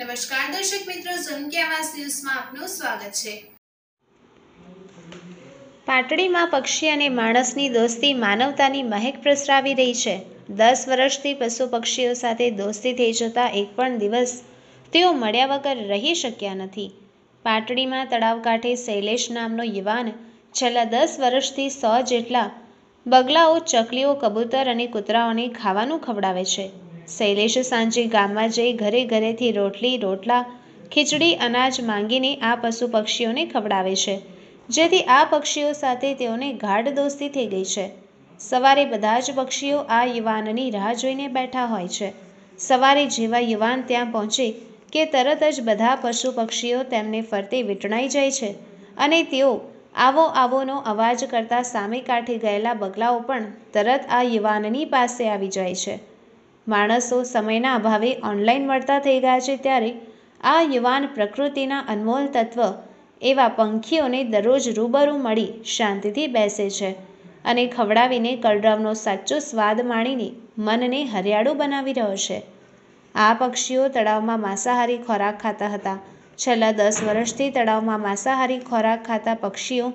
નમસ્કાર દર્શક મિત્રો ઝુમકી આવાસ ન્યૂઝમાં આપનું સ્વાગત છે પાટડીમાં પક્ષી અને માણસની દોસ્તી માનવતાની મહેક પ્રસરાવી રહી છે દસ વર્ષથી પશુ પક્ષીઓ સાથે દોસ્તી થઈ જતા એક પણ દિવસ તેઓ મળ્યા વગર રહી શક્યા નથી પાટડીમાં તળાવ કાંઠે શૈલેષ નામનો યુવાન છેલ્લા દસ વર્ષથી સો જેટલા બગલાઓ ચકલીઓ કબૂતર અને કૂતરાઓને ખાવાનું ખવડાવે છે શૈલેષ સાંજે ગામમાં જઈ ઘરે ઘરેથી રોટલી રોટલા ખીચડી અનાજ માંગીને આ પશુ પક્ષીઓને ખવડાવે છે જેથી આ પક્ષીઓ સાથે તેઓને ગાઢ દોસ્તી થઈ ગઈ છે સવારે બધા જ પક્ષીઓ આ યુવાનની રાહ જોઈને બેઠા હોય છે સવારે જેવા યુવાન ત્યાં પહોંચે કે તરત જ બધા પશુ પક્ષીઓ તેમને ફરતે વીંટણાઈ જાય છે અને તેઓ આવો આવોનો અવાજ કરતાં સામે કાંઠે ગયેલા બગલાઓ પણ તરત આ યુવાનની પાસે આવી જાય છે માણસો સમયના અભાવે ઓનલાઈન મળતા થઈ ગયા છે ત્યારે આ યુવાન પ્રકૃતિના અનમોલ તત્વ એવા પંખીઓને દરરોજ રૂબરૂ મળી શાંતિથી બેસે છે અને ખવડાવીને કલરવનો સાચો સ્વાદ માણીને મનને હરિયાળું બનાવી રહ્યો છે આ પક્ષીઓ તળાવમાં માંસાહારી ખોરાક ખાતા હતા છેલ્લા દસ વર્ષથી તળાવમાં માંસાહારી ખોરાક ખાતા પક્ષીઓ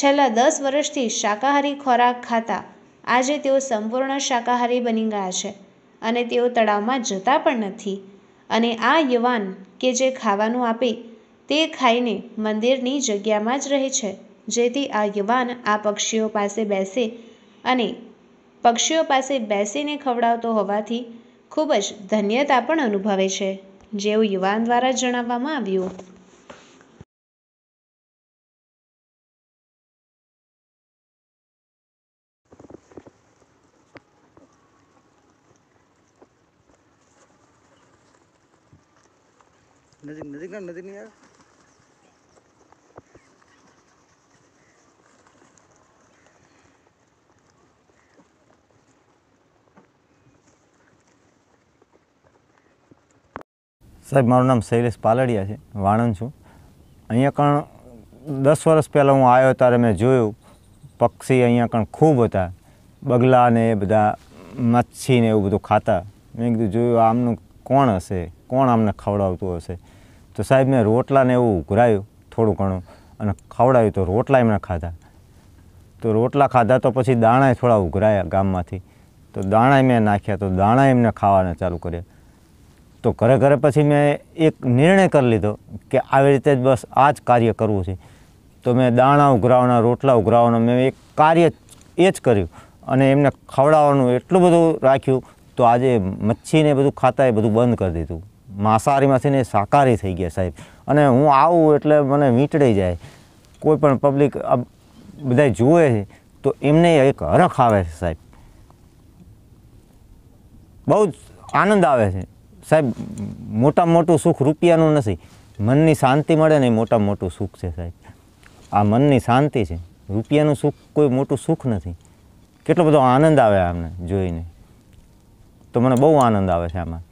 છેલ્લા દસ વર્ષથી શાકાહારી ખોરાક ખાતા આજે તેઓ સંપૂર્ણ શાકાહારી બની ગયા છે અને તેઓ તળાવમાં જતા પણ નથી અને આ યુવાન કે જે ખાવાનું આપે તે ખાઈને મંદિરની જગ્યામાં જ રહે છે જેથી આ યુવાન આ પક્ષીઓ પાસે બેસે અને પક્ષીઓ પાસે બેસીને ખવડાવતો હોવાથી ખૂબ જ ધન્યતા પણ અનુભવે છે જેવું યુવાન દ્વારા જણાવવામાં આવ્યું નજીક નજીક ના નજીક નહીં આવે સાહેબ મારું નામ શૈલેષ પાલડિયા છે વાણંદ છું અહીંયા પણ દસ વર્ષ પહેલાં હું આવ્યો ત્યારે મેં જોયું પક્ષી અહીંયા પણ ખૂબ હતા બગલા ને એ બધા મચ્છી ને એવું બધું ખાતા મેં કીધું જોયું આમનું કોણ હશે કોણ આમને ખવડાવતું હશે તો સાહેબ મેં રોટલાને એવું ઉઘરાયું થોડું ઘણું અને ખવડાવ્યું તો રોટલા એમણે ખાધા તો રોટલા ખાધા તો પછી દાણા થોડા ઉઘરાયા ગામમાંથી તો દાણા મેં નાખ્યા તો દાણા એમને ખાવાના ચાલુ કર્યા તો ઘરે ઘરે પછી મેં એક નિર્ણય કરી લીધો કે આવી રીતે જ બસ આ જ કાર્ય કરવું છે તો મેં દાણા ઉઘરાવાના રોટલા ઉઘરાવાના મેં એક કાર્ય એ જ કર્યું અને એમને ખવડાવવાનું એટલું બધું રાખ્યું તો આજે મચ્છીને બધું ખાતા એ બધું બંધ કરી દીધું માંસાહારીમાંથી ને શાકાહારી થઈ ગયા સાહેબ અને હું આવું એટલે મને વીંટળી જાય કોઈ પણ પબ્લિક બધા જુએ છે તો એમને એક હરખ આવે છે સાહેબ બહુ જ આનંદ આવે છે સાહેબ મોટામાં મોટું સુખ રૂપિયાનું નથી મનની શાંતિ મળે ને એ મોટામાં મોટું સુખ છે સાહેબ આ મનની શાંતિ છે રૂપિયાનું સુખ કોઈ મોટું સુખ નથી કેટલો બધો આનંદ આવે આમને જોઈને તો મને બહુ આનંદ આવે છે આમાં